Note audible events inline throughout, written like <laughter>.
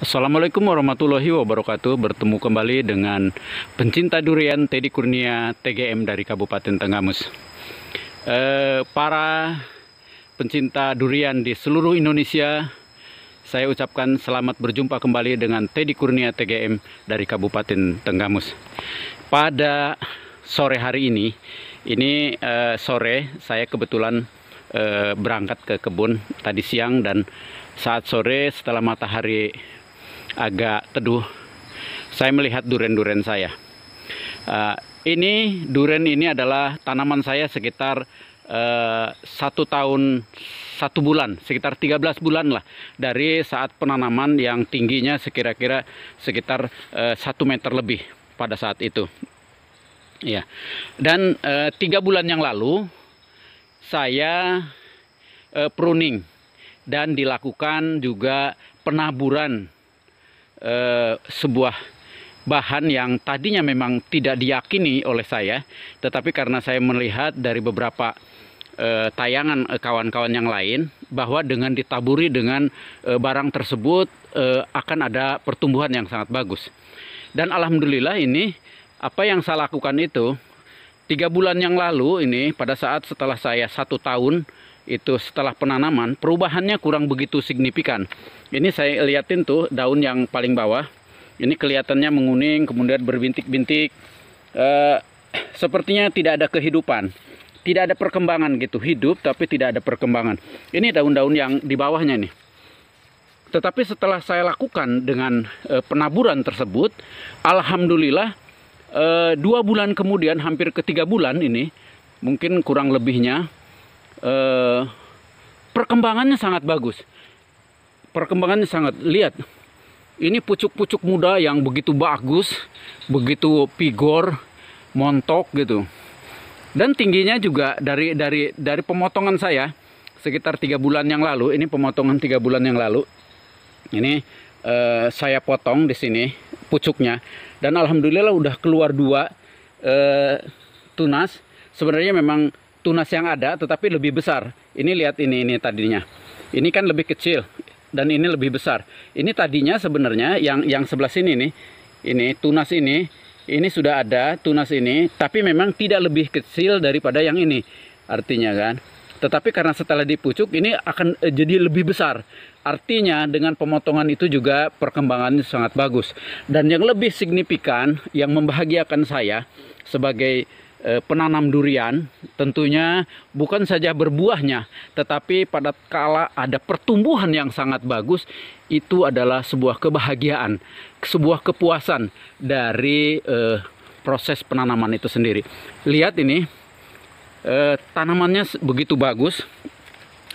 Assalamualaikum warahmatullahi wabarakatuh Bertemu kembali dengan pencinta durian Teddy Kurnia TGM dari Kabupaten Tenggamus eh, Para pencinta durian di seluruh Indonesia Saya ucapkan selamat berjumpa kembali dengan Teddy Kurnia TGM dari Kabupaten Tenggamus Pada sore hari ini Ini eh, sore saya kebetulan eh, berangkat ke kebun tadi siang dan saat sore setelah matahari agak teduh, saya melihat duren-duren saya. Uh, ini duren ini adalah tanaman saya sekitar Uh, satu tahun satu bulan sekitar 13 bulan lah dari saat penanaman yang tingginya sekira-kira sekitar eh, satu meter lebih pada saat itu ya dan uh, tiga bulan yang lalu saya pruning dan dilakukan juga penaburan Eh, sebuah bahan yang tadinya memang tidak diyakini oleh saya, tetapi karena saya melihat dari beberapa eh, tayangan eh, kawan-kawan yang lain bahwa dengan ditaburi dengan barang tersebut akan ada pertumbuhan yang sangat bagus. Dan alhamdulillah ini apa yang saya lakukan itu tiga bulan yang lalu ini pada saat setelah saya satu tahun itu setelah penanaman perubahannya kurang begitu signifikan. Ini saya liatin tuh daun yang paling bawah. Ini kelihatannya menguning kemudian berbintik-bintik. E, eh, sepertinya tidak ada kehidupan. Tidak ada perkembangan gitu, hidup tapi tidak ada perkembangan. Ini daun-daun yang di bawahnya nih. Tetapi setelah saya lakukan dengan e, penaburan tersebut, alhamdulillah e, dua bulan kemudian hampir ketiga bulan ini mungkin kurang lebihnya Eh, perkembangannya sangat bagus. Perkembangannya sangat lihat. Ini pucuk-pucuk muda yang begitu bagus, begitu pigor, montok gitu. Dan tingginya juga dari dari dari pemotongan saya sekitar tiga bulan yang lalu. Ini pemotongan tiga bulan yang lalu. Ini uh, saya potong di sini pucuknya dan alhamdulillah udah keluar dua uh, tunas. Sebenarnya memang tunas yang ada tetapi lebih besar. Ini lihat ini ini tadinya. Ini kan lebih kecil dan ini lebih besar. Ini tadinya sebenarnya yang yang sebelah sini nih, ini tunas ini, ini sudah ada tunas ini, tapi memang tidak lebih kecil daripada yang ini. Artinya kan. Tetapi karena setelah dipucuk ini akan eh, jadi lebih besar. Artinya dengan pemotongan itu juga perkembangannya sangat bagus. Dan yang lebih signifikan yang membahagiakan saya sebagai Eh, penanam durian tentunya bukan saja berbuahnya tetapi pada kala ada pertumbuhan yang sangat bagus itu adalah sebuah kebahagiaan sebuah kepuasan dari eh, proses penanaman itu sendiri lihat ini eh, tanamannya begitu bagus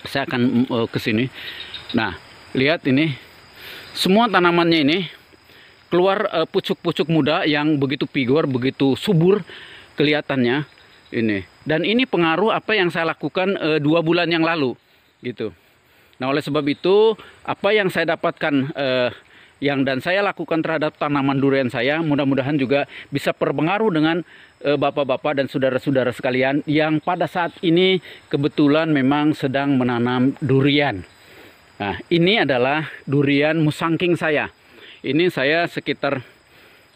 saya akan eh, ke sini nah lihat ini semua tanamannya ini keluar eh, pucuk-pucuk eh, muda yang begitu pigor begitu subur kelihatannya ini dan ini pengaruh apa yang saya lakukan e, dua bulan yang lalu gitu nah oleh sebab itu apa yang saya dapatkan e, yang dan saya lakukan terhadap tanaman durian saya mudah-mudahan juga bisa berpengaruh dengan eh, bapak-bapak dan saudara-saudara sekalian yang pada saat ini kebetulan memang sedang menanam durian nah ini adalah durian musangking saya ini saya sekitar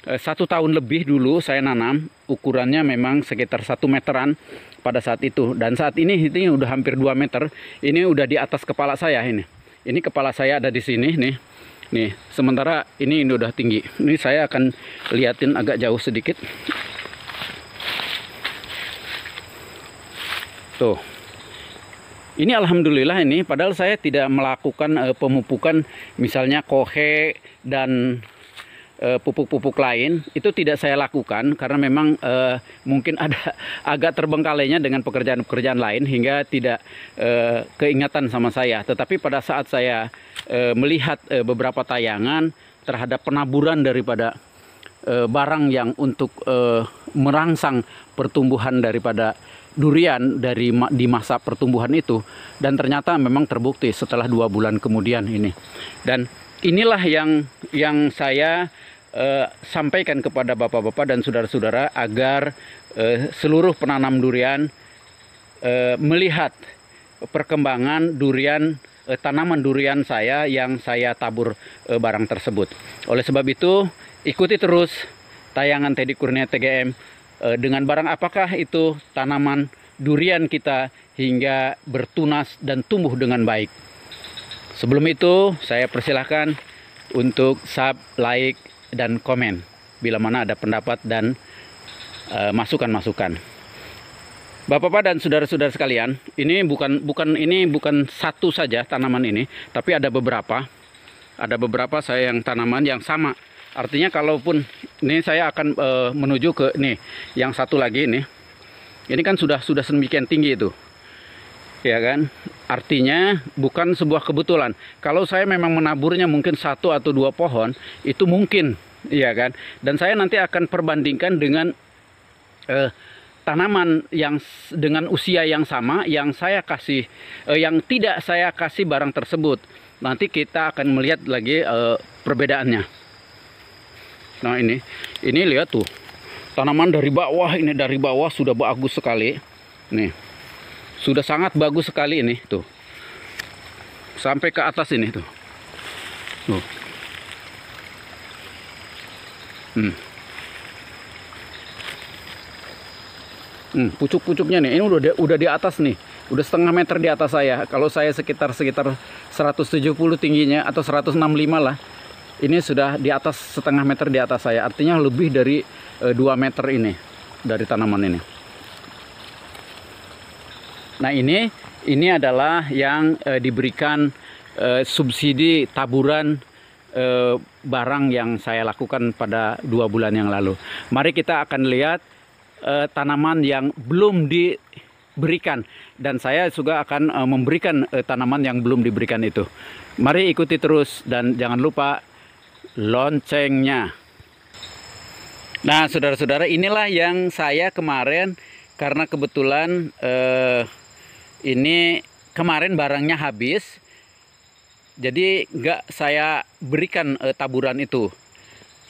Eh, satu tahun lebih dulu saya nanam ukurannya memang sekitar satu meteran pada saat itu dan saat ini ini udah hampir 2 meter ini udah di atas kepala saya ini ini kepala saya ada di sini nih nih sementara ini ini udah tinggi ini saya akan liatin agak jauh sedikit tuh ini alhamdulillah ini padahal saya tidak melakukan eh, pemupukan misalnya kohe dan Eh, pupuk-pupuk uh, lain itu tidak saya lakukan karena memang uh, mungkin ada <laughs> agak terbengkalainya dengan pekerjaan-pekerjaan lain hingga tidak uh, keingatan sama saya. Tetapi pada saat saya uh, melihat uh, beberapa tayangan terhadap penaburan daripada uh, barang yang untuk uh, merangsang pertumbuhan daripada durian dari di masa pertumbuhan itu dan ternyata memang terbukti setelah dua bulan kemudian ini dan inilah yang yang saya uh, sampaikan kepada bapak-bapak dan saudara-saudara agar uh, seluruh penanam durian uh, melihat perkembangan durian uh, tanaman durian saya yang saya tabur uh, barang tersebut. Oleh sebab itu, ikuti terus tayangan Teddy Kurnia TGM uh, dengan barang apakah itu tanaman durian kita hingga bertunas dan tumbuh dengan baik. Sebelum itu, saya persilahkan untuk sub, like, dan komen bila mana ada pendapat dan eh, masukan-masukan. E, Bapak-bapak dan saudara-saudara sekalian, ini bukan bukan ini bukan satu saja tanaman ini, tapi ada beberapa. Ada beberapa saya yang tanaman yang sama. Artinya kalaupun ini saya akan e, menuju ke nih yang satu lagi ini. Ini kan sudah sudah sedemikian tinggi itu ya kan? Artinya bukan sebuah kebetulan. Kalau saya memang menaburnya mungkin satu atau dua pohon, itu mungkin, ya kan? Dan saya nanti akan perbandingkan dengan eh, tanaman yang dengan usia yang sama yang saya kasih, eh, yang tidak saya kasih barang tersebut. Nanti kita akan melihat lagi eh, perbedaannya. Nah ini, ini lihat tuh tanaman dari bawah ini dari bawah sudah bagus sekali, nih sudah sangat bagus sekali ini, tuh. Sampai ke atas ini, tuh. Tuh. Hmm. Hmm, pucuk-pucuknya nih, ini udah di, udah di atas nih, udah setengah meter di atas saya. Kalau saya sekitar sekitar 170 tingginya atau 165 lah, ini sudah di atas setengah meter di atas saya. Artinya lebih dari e, eh, 2 meter ini dari tanaman ini. Nah ini ini adalah yang e, diberikan e, subsidi taburan e, barang yang saya lakukan pada dua bulan yang lalu. Mari kita akan lihat e, tanaman yang belum diberikan dan saya juga akan e, memberikan e, tanaman yang belum diberikan itu. Mari ikuti terus dan jangan lupa loncengnya. Nah, saudara-saudara, inilah yang saya kemarin karena kebetulan eh, ini kemarin barangnya habis jadi nggak saya berikan eh, taburan itu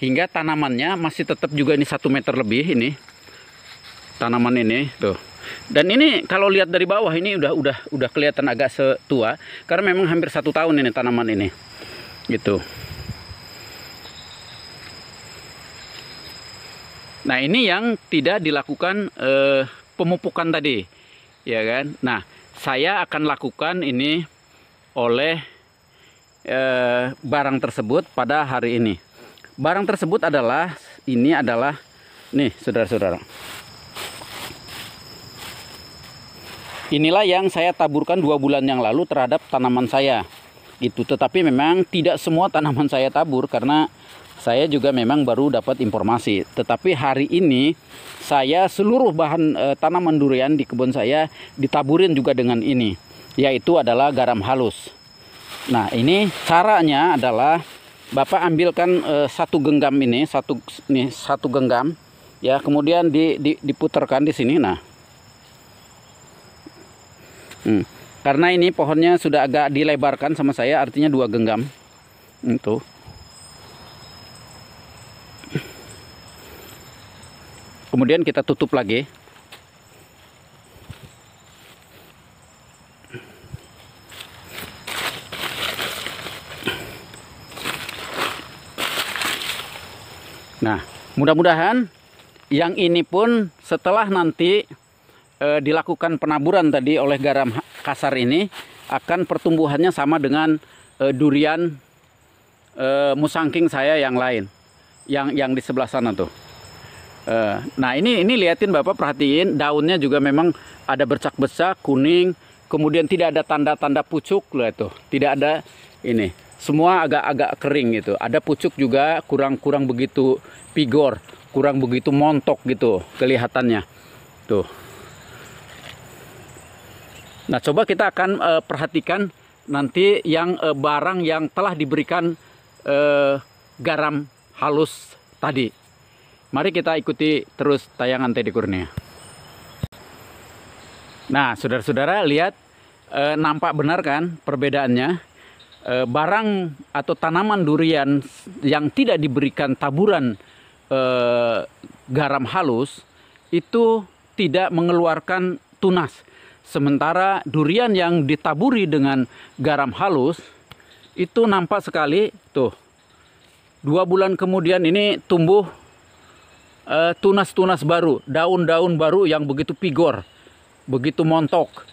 hingga tanamannya masih tetap juga ini satu meter lebih ini tanaman ini tuh dan ini kalau lihat dari bawah ini udah udah udah kelihatan agak setua karena memang hampir satu tahun ini tanaman ini gitu nah ini yang tidak dilakukan eh, pemupukan tadi ya kan nah saya akan lakukan ini oleh eh, barang tersebut pada hari ini. Barang tersebut adalah ini adalah nih saudara-saudara. Inilah yang saya taburkan dua bulan yang lalu terhadap tanaman saya Itu, Tetapi memang tidak semua tanaman saya tabur karena saya juga memang baru dapat informasi. Tetapi hari ini saya seluruh bahan e, tanaman durian di kebun saya ditaburin juga dengan ini, yaitu adalah garam halus. Nah, ini caranya adalah Bapak ambilkan e, satu genggam ini, satu nih satu genggam ya, kemudian di, di diputarkan di sini. Nah. Hmm. Karena ini pohonnya sudah agak dilebarkan sama saya, artinya dua genggam. Itu. kemudian kita tutup lagi nah mudah-mudahan yang ini pun setelah nanti e, dilakukan penaburan tadi oleh garam kasar ini akan pertumbuhannya sama dengan e, durian e, musangking saya yang lain yang yang di sebelah sana tuh Eh, nah ini ini liatin bapak perhatiin daunnya juga memang ada bercak besar kuning, kemudian tidak ada tanda-tanda pucuk loh itu, tidak ada ini. Semua agak-agak kering gitu. Ada pucuk juga kurang-kurang begitu pigor, kurang begitu montok gitu kelihatannya. Tuh. Nah coba kita akan uh, perhatikan nanti yang uh, barang yang telah diberikan uh, garam halus tadi. Mari kita ikuti terus tayangan Teddy Kurnia. Nah, saudara-saudara lihat e, nampak benar kan perbedaannya? E, barang atau tanaman durian yang tidak diberikan taburan e, garam halus itu tidak mengeluarkan tunas. Sementara durian yang ditaburi dengan garam halus itu nampak sekali tuh. Dua bulan kemudian ini tumbuh Eh, tunas-tunas baru, daun-daun baru yang begitu pigor, begitu montok.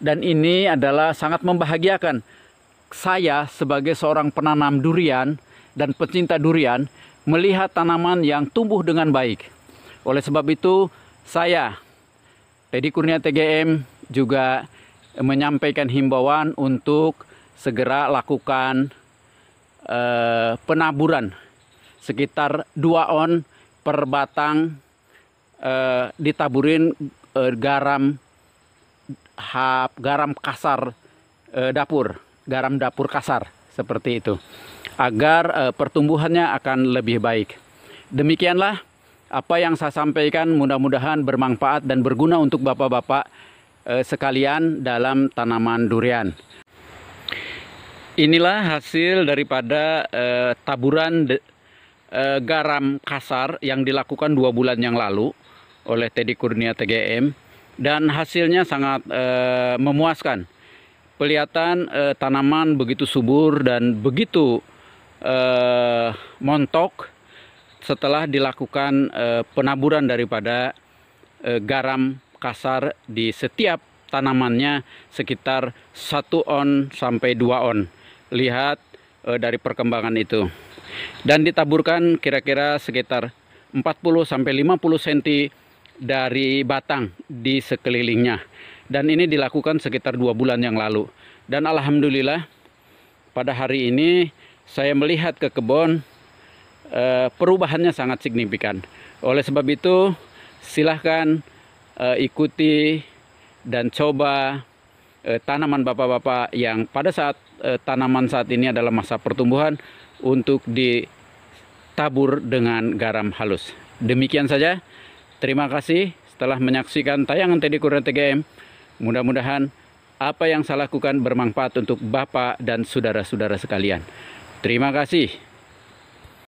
Dan ini adalah sangat membahagiakan. Saya sebagai seorang penanam durian dan pecinta durian melihat tanaman yang tumbuh dengan baik. Oleh sebab itu, saya Teddy Kurnia TGM juga menyampaikan himbauan untuk segera lakukan eh, penaburan sekitar 2 on per batang eh, ditaburin eh, garam hap garam kasar eh, dapur, garam dapur kasar seperti itu agar eh, pertumbuhannya akan lebih baik. Demikianlah apa yang saya sampaikan mudah-mudahan bermanfaat dan berguna untuk Bapak-bapak eh, sekalian dalam tanaman durian. Inilah hasil daripada eh, taburan eh, garam kasar yang dilakukan dua bulan yang lalu oleh Teddy Kurnia TGM dan hasilnya sangat eh, memuaskan. Kelihatan eh, tanaman begitu subur dan begitu eh, montok setelah dilakukan eh, penaburan daripada eh, garam kasar di setiap tanamannya sekitar satu on sampai dua on. Lihat eh, dari perkembangan itu dan ditaburkan kira-kira sekitar 40 sampai 50 cm dari batang di sekelilingnya. Dan ini dilakukan sekitar dua bulan yang lalu. Dan alhamdulillah pada hari ini saya melihat ke kebun eh, perubahannya sangat signifikan. Oleh sebab itu silahkan eh, ikuti dan coba eh, tanaman bapak-bapak yang pada saat tanaman saat ini adalah masa pertumbuhan untuk ditabur dengan garam halus. Demikian saja. Terima kasih telah menyaksikan tayangan Teddy Kurnia TGM. Mudah-mudahan apa yang saya lakukan bermanfaat untuk Bapak dan saudara-saudara sekalian. Terima kasih.